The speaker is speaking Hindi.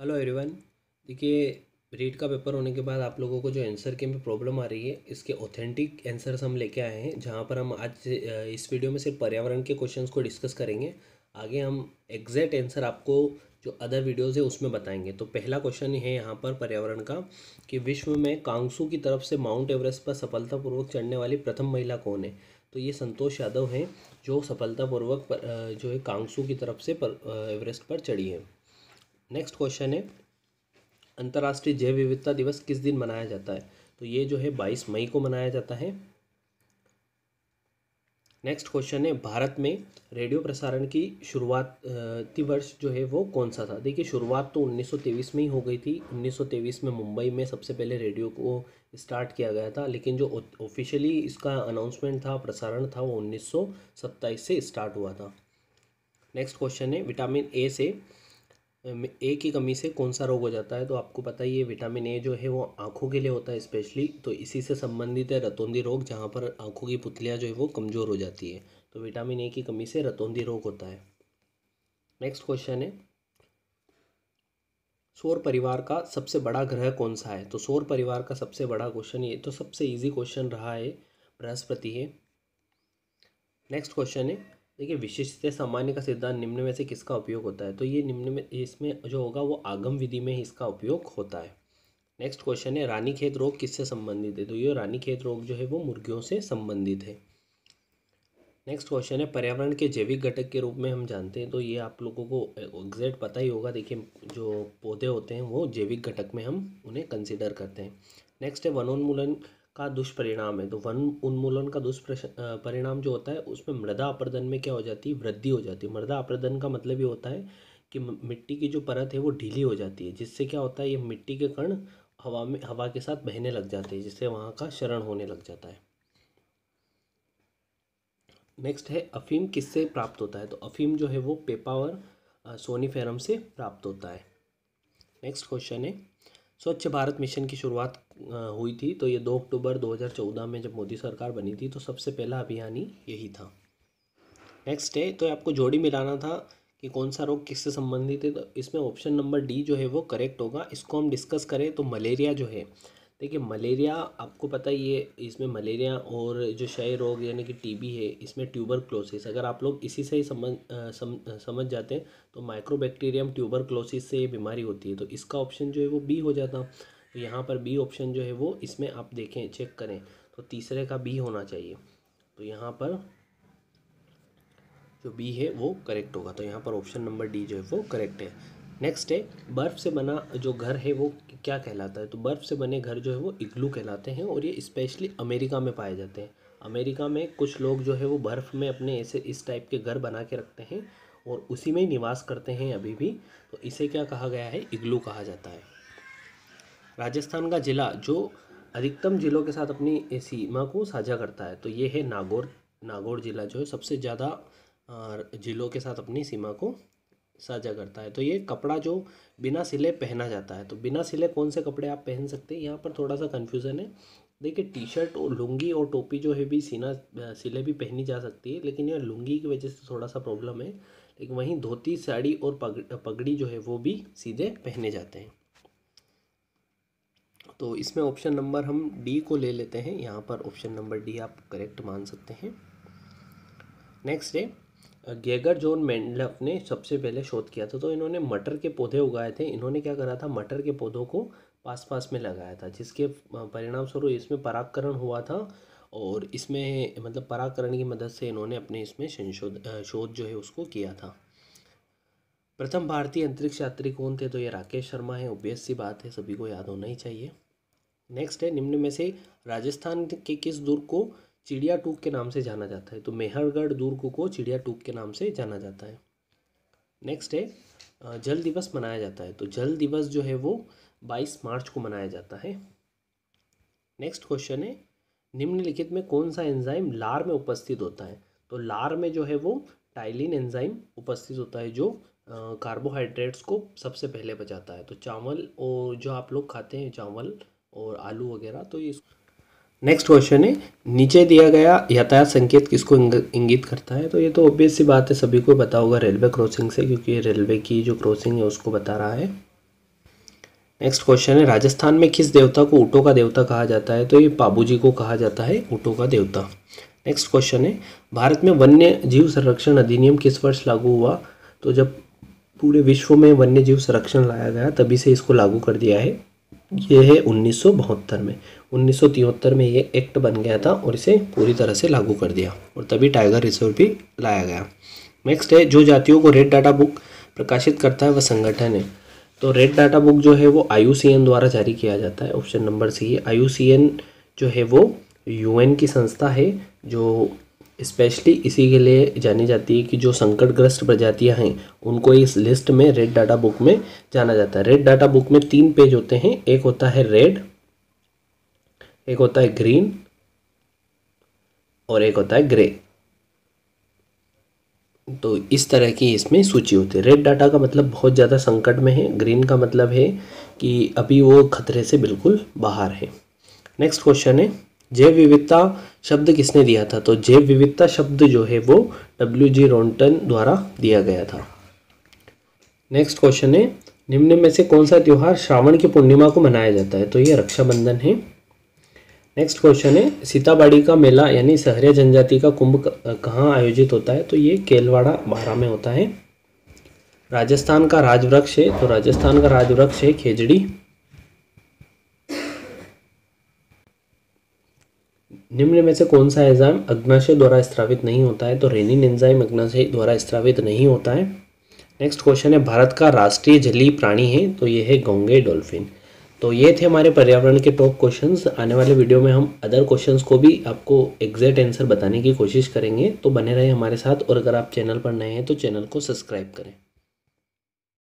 हेलो एवरीवन देखिए रीड का पेपर होने के बाद आप लोगों को जो आंसर के में प्रॉब्लम आ रही है इसके ऑथेंटिक आंसर्स हम लेके आए हैं जहाँ पर हम आज इस वीडियो में सिर्फ पर्यावरण के क्वेश्चंस को डिस्कस करेंगे आगे हम एग्जैक्ट आंसर आपको जो अदर वीडियोज़ है उसमें बताएंगे तो पहला क्वेश्चन है यहाँ पर पर्यावरण का कि विश्व में कांगसू की तरफ से माउंट एवरेस्ट पर सफलतापूर्वक चढ़ने वाली प्रथम महिला कौन है तो ये संतोष यादव हैं जो सफलतापूर्वक जो है कांगसू की तरफ से एवरेस्ट पर चढ़ी है नेक्स्ट क्वेश्चन है अंतर्राष्ट्रीय जैव विविधता दिवस किस दिन मनाया जाता है तो ये जो है बाईस मई को मनाया जाता है नेक्स्ट क्वेश्चन है भारत में रेडियो प्रसारण की शुरुआत वर्ष जो है वो कौन सा था देखिए शुरुआत तो 1923 में ही हो गई थी 1923 में मुंबई में सबसे पहले रेडियो को स्टार्ट किया गया था लेकिन जो ऑफिशियली इसका अनाउंसमेंट था प्रसारण था वो 1927 से स्टार्ट हुआ था नेक्स्ट क्वेश्चन है विटामिन ए से ए की कमी से कौन सा रोग हो जाता है तो आपको पता ही है विटामिन ए जो है वो आँखों के लिए होता है स्पेशली तो इसी से संबंधित है रतौंधी रोग जहाँ पर आँखों की पुतलियाँ जो है वो कमज़ोर हो जाती है तो विटामिन ए की कमी से रतौंधी रोग होता है नेक्स्ट क्वेश्चन है सौर परिवार का सबसे बड़ा ग्रह कौन सा है तो सौर परिवार का सबसे बड़ा क्वेश्चन ये तो सबसे ईजी क्वेश्चन रहा है बृहस्पति है नेक्स्ट क्वेश्चन है देखिए विशिष्ट सामान्य का सिद्धांत निम्न में से किसका उपयोग होता है तो ये निम्न में इसमें जो होगा वो आगम विधि में ही इसका उपयोग होता है नेक्स्ट क्वेश्चन है रानी खेत रोग किससे संबंधित है तो ये रानी खेत रोग जो है वो मुर्गियों से संबंधित है नेक्स्ट क्वेश्चन है पर्यावरण के जैविक घटक के रूप में हम जानते हैं तो ये आप लोगों को एग्जैक्ट पता ही होगा देखिए जो पौधे होते हैं वो जैविक घटक में हम उन्हें कंसिडर करते हैं नेक्स्ट है वनोन्मूलन का दुष्परिणाम है तो वन उन्मूलन का दुष्परिणाम जो होता है उसमें मृदा अपर्दन में क्या हो जाती है वृद्धि हो जाती है मृदा अपर्दन का मतलब ये होता है कि मिट्टी की जो परत है वो ढीली हो जाती है जिससे क्या होता है ये मिट्टी के कण हवा में हवा के साथ बहने लग जाते हैं जिससे वहाँ का शरण होने लग जाता है नेक्स्ट है अफीम किससे प्राप्त होता है तो अफीम जो है वो पेपा सोनी फेरम से प्राप्त होता है नेक्स्ट क्वेश्चन है स्वच्छ भारत मिशन की शुरुआत हुई थी तो ये दो अक्टूबर 2014 में जब मोदी सरकार बनी थी तो सबसे पहला अभियान ही यही था नेक्स्ट है तो आपको जोड़ी मिलाना था कि कौन सा रोग किससे संबंधित है तो इसमें ऑप्शन नंबर डी जो है वो करेक्ट होगा इसको हम डिस्कस करें तो मलेरिया जो है देखिए मलेरिया आपको पता ही है इसमें मलेरिया और जो क्षय रोग यानी कि टीबी है इसमें ट्यूबर क्लोसिस अगर आप लोग इसी से ही समझ सम, समझ जाते हैं तो माइक्रोबैक्टीरियम ट्यूबर क्लोसिस से ये बीमारी होती है तो इसका ऑप्शन जो है वो बी हो जाता तो यहाँ पर बी ऑप्शन जो है वो इसमें आप देखें चेक करें तो तीसरे का बी होना चाहिए तो यहाँ पर जो बी है वो करेक्ट होगा तो यहाँ पर ऑप्शन नंबर डी जो है वो करेक्ट है नेक्स्ट है बर्फ़ से बना जो घर है वो क्या कहलाता है तो बर्फ़ से बने घर जो है वो इग्लू कहलाते हैं और ये स्पेशली अमेरिका में पाए जाते हैं अमेरिका में कुछ लोग जो है वो बर्फ़ में अपने ऐसे इस टाइप के घर बना के रखते हैं और उसी में ही निवास करते हैं अभी भी तो इसे क्या कहा गया है इग्लू कहा जाता है राजस्थान का ज़िला जो अधिकतम ज़िलों के साथ अपनी सीमा को साझा करता है तो ये है नागौर नागौर ज़िला जो है सबसे ज़्यादा ज़िलों के साथ अपनी सीमा को साझा करता है तो ये कपड़ा जो बिना सिले पहना जाता है तो बिना सिले कौन से कपड़े आप पहन सकते हैं यहाँ पर थोड़ा सा कन्फ्यूज़न है देखिए टी शर्ट और लुंगी और टोपी जो है भी सीना सिले भी पहनी जा सकती है लेकिन यह लुंगी की वजह से थोड़ा सा प्रॉब्लम है लेकिन वहीं धोती साड़ी और पग पगड़ी जो है वो भी सीधे पहने जाते हैं तो इसमें ऑप्शन नंबर हम डी को ले लेते हैं यहाँ पर ऑप्शन नंबर डी आप करेक्ट मान सकते हैं नेक्स्ट है गेगर जोन मेंडलफ ने सबसे पहले शोध किया था तो इन्होंने मटर के पौधे उगाए थे इन्होंने क्या करा था मटर के पौधों को पास पास में लगाया था जिसके परिणाम स्वरूप इसमें पराकरण हुआ था और इसमें मतलब पराकरण की मदद से इन्होंने अपने इसमें संशोध शोध जो है उसको किया था प्रथम भारतीय अंतरिक्ष यात्री कौन थे तो ये राकेश शर्मा है ओबियस सी बात है सभी को याद होना ही चाहिए नेक्स्ट है निम्न में से राजस्थान के किस दुर्ग को चिड़िया टूक के नाम से जाना जाता है तो मेहरगढ़ दुर्ग को चिड़िया टूक के नाम से जाना जाता है नेक्स्ट है जल दिवस मनाया जाता है तो जल दिवस जो है वो बाईस मार्च को मनाया जाता है नेक्स्ट क्वेश्चन है निम्नलिखित में कौन सा एंजाइम लार में उपस्थित होता है तो लार में जो है वो टाइलिन एंजाइम उपस्थित होता है जो कार्बोहाइड्रेट्स को सबसे पहले बचाता है तो चावल और जो आप लोग खाते हैं चावल और आलू वगैरह तो ये नेक्स्ट क्वेश्चन है नीचे दिया गया यातायात संकेत किसको इंगित करता है तो ये तो ऑब्वियस सी बात है सभी को बता होगा रेलवे क्रॉसिंग से क्योंकि ये रेलवे की जो क्रॉसिंग है उसको बता रहा है नेक्स्ट क्वेश्चन है राजस्थान में किस देवता को ऊँटों का देवता कहा जाता है तो ये बाबू को कहा जाता है ऊँटों का देवता नेक्स्ट क्वेश्चन है भारत में वन्य जीव संरक्षण अधिनियम किस वर्ष लागू हुआ तो जब पूरे विश्व में वन्य जीव संरक्षण लाया गया तभी से इसको लागू कर दिया है ये है उन्नीस में उन्नीस में ये एक्ट बन गया था और इसे पूरी तरह से लागू कर दिया और तभी टाइगर रिजर्व भी लाया गया नेक्स्ट है जो जातियों को रेड डाटा बुक प्रकाशित करता है वह संगठन है तो रेड डाटा बुक जो है वो आई द्वारा जारी किया जाता है ऑप्शन नंबर सी आई जो है वो यूएन की संस्था है जो स्पेशली इसी के लिए जानी जाती है कि जो संकटग्रस्त प्रजातियां हैं उनको इस लिस्ट में रेड डाटा बुक में जाना जाता है रेड डाटा बुक में तीन पेज होते हैं एक होता है रेड एक होता है ग्रीन और एक होता है ग्रे तो इस तरह की इसमें सूची होती है रेड डाटा का मतलब बहुत ज़्यादा संकट में है ग्रीन का मतलब है कि अभी वो खतरे से बिल्कुल बाहर है नेक्स्ट क्वेश्चन है जैव विविधता शब्द किसने दिया था तो जैव विविधता शब्द जो है वो डब्ल्यू जी रोंटन द्वारा दिया गया था नेक्स्ट क्वेश्चन है निम्न में से कौन सा त्यौहार श्रावण की पूर्णिमा को मनाया जाता है तो ये रक्षाबंधन है नेक्स्ट क्वेश्चन है सीताबाड़ी का मेला यानी सहरिया जनजाति का कुंभ कहाँ आयोजित होता है तो ये केलवाड़ा बारा में होता है राजस्थान का राजवृक्ष है तो राजस्थान का राजवृक्ष है खेजड़ी निम्न में से कौन सा एंजाइम अग्नाशय द्वारा स्त्रावित नहीं होता है तो रेनिन एंजाइम अग्नाशय द्वारा स्त्रावित नहीं होता है नेक्स्ट क्वेश्चन है भारत का राष्ट्रीय जलीय प्राणी है तो ये है गोंगे डॉल्फिन तो ये थे हमारे पर्यावरण के टॉप क्वेश्चंस आने वाले वीडियो में हम अदर क्वेश्चंस को भी आपको एग्जैक्ट आंसर बताने की कोशिश करेंगे तो बने रहें हमारे साथ और अगर आप चैनल पर नए हैं तो चैनल को सब्सक्राइब करें